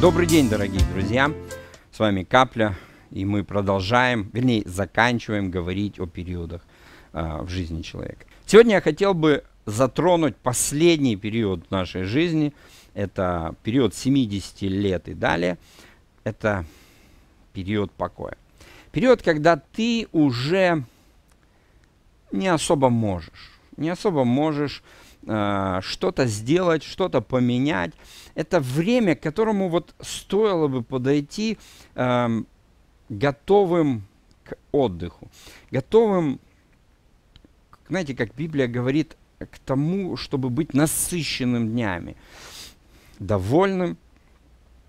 Добрый день, дорогие друзья! С вами Капля, и мы продолжаем, вернее, заканчиваем говорить о периодах э, в жизни человека. Сегодня я хотел бы затронуть последний период нашей жизни. Это период 70 лет и далее. Это период покоя. Период, когда ты уже не особо можешь. Не особо можешь Э, что-то сделать, что-то поменять. Это время, к которому вот стоило бы подойти э, готовым к отдыху, готовым, знаете, как Библия говорит, к тому, чтобы быть насыщенным днями, довольным,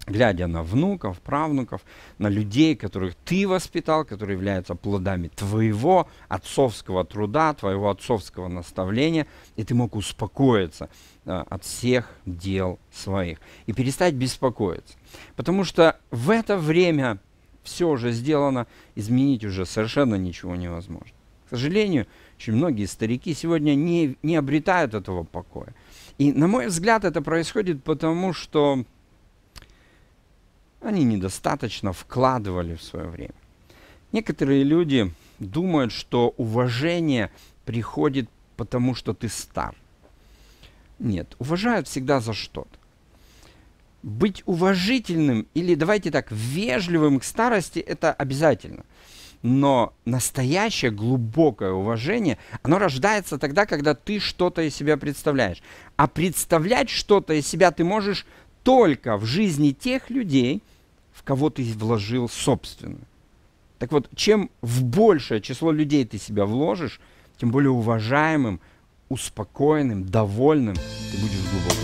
глядя на внуков, правнуков, на людей, которых ты воспитал, которые являются плодами твоего отцовского труда, твоего отцовского наставления, и ты мог успокоиться э, от всех дел своих и перестать беспокоиться. Потому что в это время все уже сделано, изменить уже совершенно ничего невозможно. К сожалению, очень многие старики сегодня не, не обретают этого покоя. И, на мой взгляд, это происходит потому, что они недостаточно вкладывали в свое время. Некоторые люди думают, что уважение приходит потому, что ты стар. Нет, уважают всегда за что-то. Быть уважительным или, давайте так, вежливым к старости – это обязательно. Но настоящее глубокое уважение, оно рождается тогда, когда ты что-то из себя представляешь. А представлять что-то из себя ты можешь только в жизни тех людей, в кого ты вложил собственно. Так вот, чем в большее число людей ты себя вложишь, тем более уважаемым, успокоенным, довольным ты будешь глубоко.